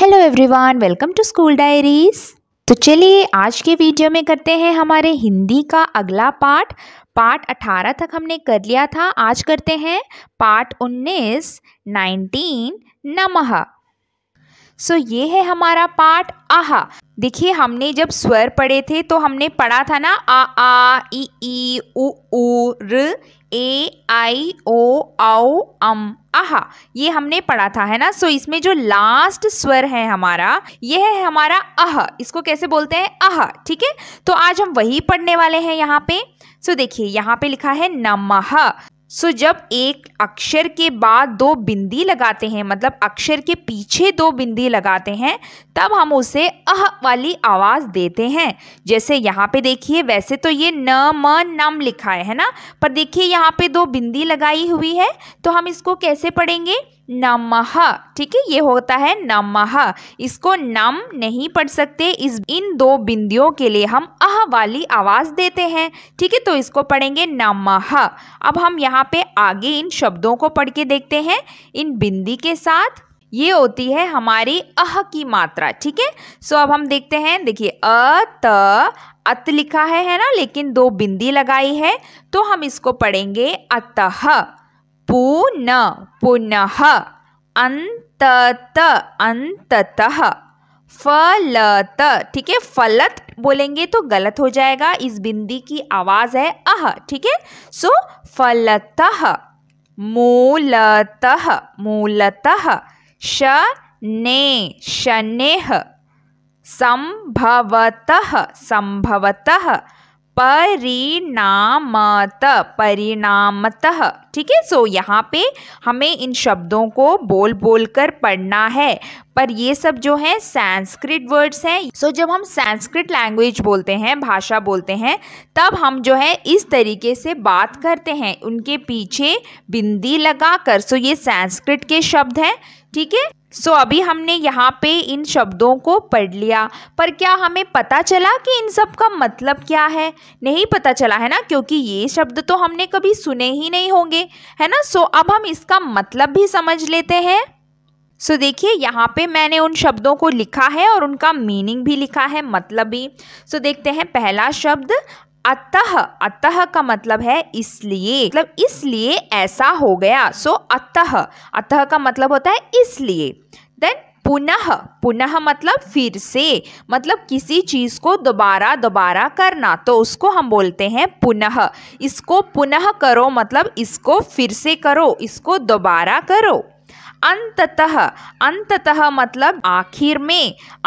hello everyone welcome to school diaries तो चलिए आज के वीडियो में करते हैं हमारे हिंदी का अगला पार्ट पार्ट 18 तक हमने कर लिया था आज करते हैं पार्ट 19 19 नमः सो so, ये है हमारा पार्ट आह देखिए हमने जब स्वर पढ़े थे तो हमने पढ़ा था ना आ आ ई ई उ उ र ए आई ओ आओ अम आहा ये हमने पढ़ा था है ना सो इसमें जो लास्ट स्वर है हमारा ये है हमारा अह इसको कैसे बोलते हैं अह ठीक है तो आज हम वही पढ़ने वाले हैं यहाँ पे सो देखिए यहाँ पे लिखा है नमः सो जब एक अक्षर के बाद दो बिंदी लगाते हैं मतलब अक्षर के पीछे दो बिंदी लगाते हैं तब हम उसे अह वाली आवाज़ देते हैं जैसे यहाँ पे देखिए वैसे तो ये न म नम लिखा है ना पर देखिए यहाँ पे दो बिंदी लगाई हुई है तो हम इसको कैसे पढ़ेंगे नमः ठीक है ये होता है नमः इसको नम नहीं पढ़ सकते इस इन दो बिंदियों के लिए हम अह वाली आवाज़ देते हैं ठीक है तो इसको पढ़ेंगे नमः अब हम यहाँ पे आगे इन शब्दों को पढ़ के देखते हैं इन बिंदी के साथ ये होती है हमारी अह की मात्रा ठीक है सो अब हम देखते हैं देखिए अ त अत लिखा है है ना लेकिन दो बिंदी लगाई है तो हम इसको पढ़ेंगे अतः पून पुनः अंतत अंततः फलत ठीक है फलत बोलेंगे तो गलत हो जाएगा इस बिंदी की आवाज़ है अह ठीक है सो फलत मूलत मूलत शने शनेह संभवत संभवतः परिणामत परिणामत ठीक है सो यहाँ पे हमें इन शब्दों को बोल बोल कर पढ़ना है पर ये सब जो है संस्कृत वर्ड्स हैं सो जब हम संस्कृत लैंग्वेज बोलते हैं भाषा बोलते हैं तब हम जो है इस तरीके से बात करते हैं उनके पीछे बिंदी लगाकर सो ये संस्कृत के शब्द हैं ठीक है सो so, अभी हमने यहाँ पे इन शब्दों को पढ़ लिया पर क्या हमें पता चला कि इन सब का मतलब क्या है नहीं पता चला है ना क्योंकि ये शब्द तो हमने कभी सुने ही नहीं होंगे है ना सो so, अब हम इसका मतलब भी समझ लेते हैं सो so, देखिए यहाँ पे मैंने उन शब्दों को लिखा है और उनका मीनिंग भी लिखा है मतलब भी सो so, देखते हैं पहला शब्द अतः अतः का मतलब है इसलिए मतलब इसलिए ऐसा हो गया सो so, अतः अतः का मतलब होता है इसलिए देन पुनः पुनः मतलब फिर से मतलब किसी चीज़ को दोबारा दोबारा करना तो उसको हम बोलते हैं पुनः इसको पुनः करो मतलब इसको फिर से करो इसको दोबारा करो अंततः अंततः मतलब आखिर में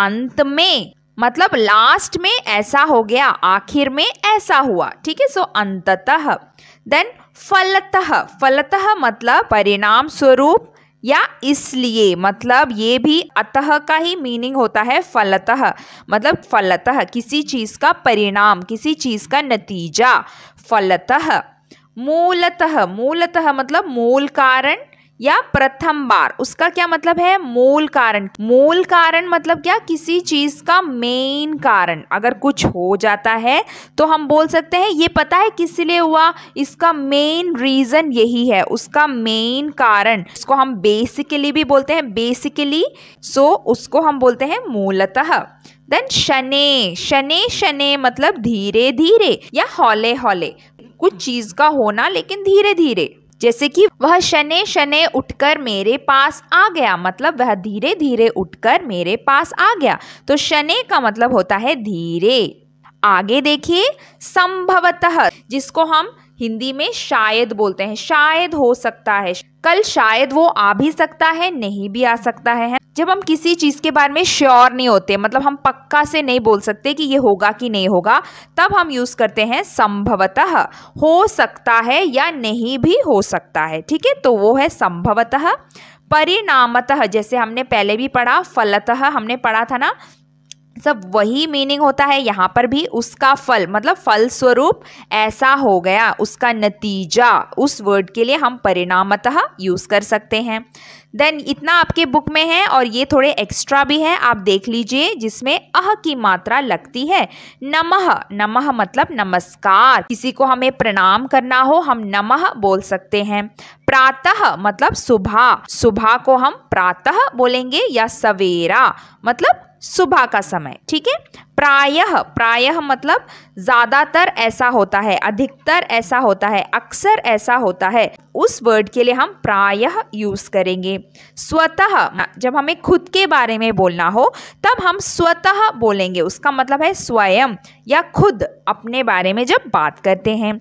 अंत में मतलब लास्ट में ऐसा हो गया आखिर में ऐसा हुआ ठीक है सो अंततः देन फलतः फलतः मतलब परिणाम स्वरूप या इसलिए मतलब ये भी अतः का ही मीनिंग होता है फलतः मतलब फलतः किसी चीज़ का परिणाम किसी चीज़ का नतीजा फलतः मूलतः मूलतः मतलब मूल कारण या प्रथम बार उसका क्या मतलब है मूल कारण मूल कारण मतलब क्या किसी चीज का मेन कारण अगर कुछ हो जाता है तो हम बोल सकते हैं ये पता है किस लिए हुआ इसका मेन रीजन यही है उसका मेन कारण इसको हम बेसिकली भी बोलते हैं बेसिकली सो so, उसको हम बोलते हैं मूलतः देन शने शने शने मतलब धीरे धीरे या हौले हौले कुछ चीज का होना लेकिन धीरे धीरे जैसे कि वह शने शने उठकर मेरे पास आ गया मतलब वह धीरे धीरे उठकर मेरे पास आ गया तो शने का मतलब होता है धीरे आगे देखिए संभवतः जिसको हम हिंदी में शायद बोलते हैं शायद हो सकता है कल शायद वो आ भी सकता है नहीं भी आ सकता है जब हम किसी चीज़ के बारे में श्योर नहीं होते मतलब हम पक्का से नहीं बोल सकते कि ये होगा कि नहीं होगा तब हम यूज़ करते हैं संभवतः हो सकता है या नहीं भी हो सकता है ठीक है तो वो है संभवतः परिणामतः जैसे हमने पहले भी पढ़ा फलतः हमने पढ़ा था ना सब वही मीनिंग होता है यहाँ पर भी उसका फल मतलब फल स्वरूप ऐसा हो गया उसका नतीजा उस वर्ड के लिए हम परिणामतः यूज़ कर सकते हैं देन इतना आपके बुक में है और ये थोड़े एक्स्ट्रा भी है आप देख लीजिए जिसमें अह की मात्रा लगती है नमः नमः मतलब नमस्कार किसी को हमें प्रणाम करना हो हम नमः बोल सकते हैं प्रातः मतलब सुबह सुबह को हम प्रातः बोलेंगे या सवेरा मतलब सुबह का समय ठीक है प्रायः प्रायः मतलब ज़्यादातर ऐसा होता है अधिकतर ऐसा होता है अक्सर ऐसा होता है उस वर्ड के लिए हम प्रायः यूज़ करेंगे स्वतः जब हमें खुद के बारे में बोलना हो तब हम स्वतः बोलेंगे उसका मतलब है स्वयं या खुद अपने बारे में जब बात करते हैं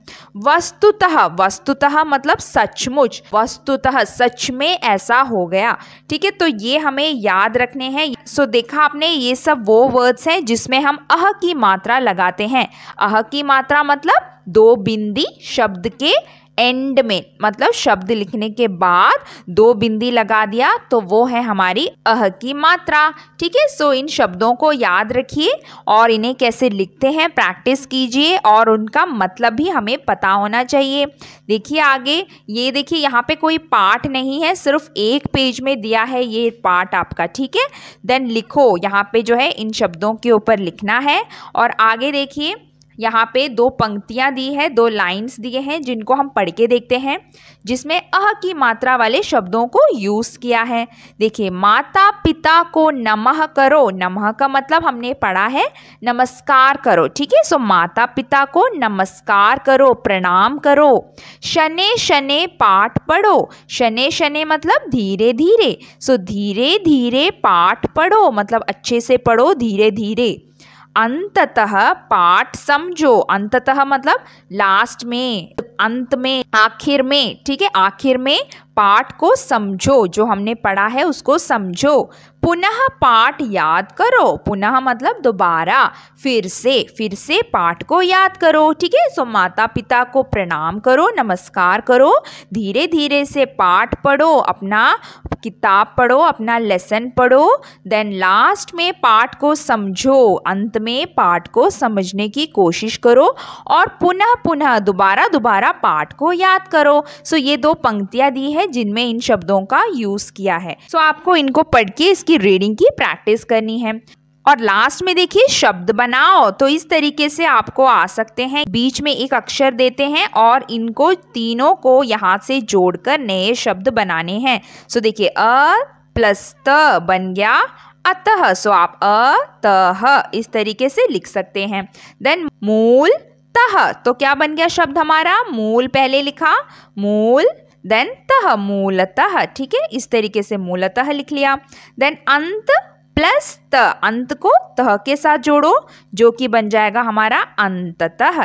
वस्तुतः वस्तुतः मतलब सचमुच वस्तुतः सच में ऐसा हो गया ठीक है तो ये हमें याद रखने हैं सो देखा आपने ये सब वो वर्ड्स हैं जिसमें हम अह की मात्रा लगाते हैं अह की मात्रा मतलब दो बिंदी शब्द के एंड में मतलब शब्द लिखने के बाद दो बिंदी लगा दिया तो वो है हमारी अह की मात्रा ठीक है सो इन शब्दों को याद रखिए और इन्हें कैसे लिखते हैं प्रैक्टिस कीजिए और उनका मतलब भी हमें पता होना चाहिए देखिए आगे ये देखिए यहाँ पे कोई पार्ट नहीं है सिर्फ एक पेज में दिया है ये पार्ट आपका ठीक है देन लिखो यहाँ पे जो है इन शब्दों के ऊपर लिखना है और आगे देखिए यहाँ पे दो पंक्तियाँ दी है दो लाइन्स दिए हैं जिनको हम पढ़ के देखते हैं जिसमें अह की मात्रा वाले शब्दों को यूज़ किया है देखिए माता पिता को नमः करो नमः का मतलब हमने पढ़ा है नमस्कार करो ठीक है सो माता पिता को नमस्कार करो प्रणाम करो शने शने पाठ पढ़ो शने शने मतलब धीरे धीरे सो धीरे धीरे पाठ पढ़ो मतलब अच्छे से पढ़ो धीरे धीरे अंततः पाठ समझो अंततः मतलब लास्ट में अंत में आखिर में ठीक है आखिर में पाठ को समझो जो हमने पढ़ा है उसको समझो पुनः पाठ याद करो पुनः मतलब दोबारा फिर से फिर से पाठ को याद करो ठीक है सो माता पिता को प्रणाम करो नमस्कार करो धीरे धीरे से पाठ पढ़ो अपना किताब पढ़ो अपना लेसन पढ़ो देन लास्ट में पाठ को समझो अंत में पाठ को समझने की कोशिश करो और पुनः पुनः दोबारा दोबारा पाठ को याद करो सो so, ये दो पंक्तियाँ दी है जिनमें इन शब्दों का यूज़ किया है सो so, आपको इनको पढ़ के इसकी रीडिंग की प्रैक्टिस करनी है और लास्ट में देखिए शब्द बनाओ तो इस तरीके से आपको आ सकते हैं बीच में एक अक्षर देते हैं और इनको तीनों को यहाँ से जोड़कर नए शब्द बनाने हैं सो देखिए अ प्लस त बन गया अतः सो आप अ तह इस तरीके से लिख सकते हैं देन मूल तह तो क्या बन गया शब्द हमारा मूल पहले लिखा मूल देन तह मूलतः ठीक है इस तरीके से मूलतः लिख लिया देन अंत प्लस त अंत को तह के साथ जोड़ो जो कि बन जाएगा हमारा अंततः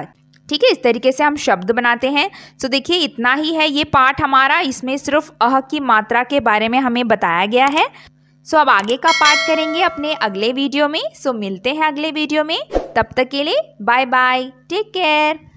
ठीक है इस तरीके से हम शब्द बनाते हैं सो तो देखिए इतना ही है ये पाठ हमारा इसमें सिर्फ अह की मात्रा के बारे में हमें बताया गया है सो अब आगे का पाठ करेंगे अपने अगले वीडियो में सो मिलते हैं अगले वीडियो में तब तक के लिए बाय बाय टेक केयर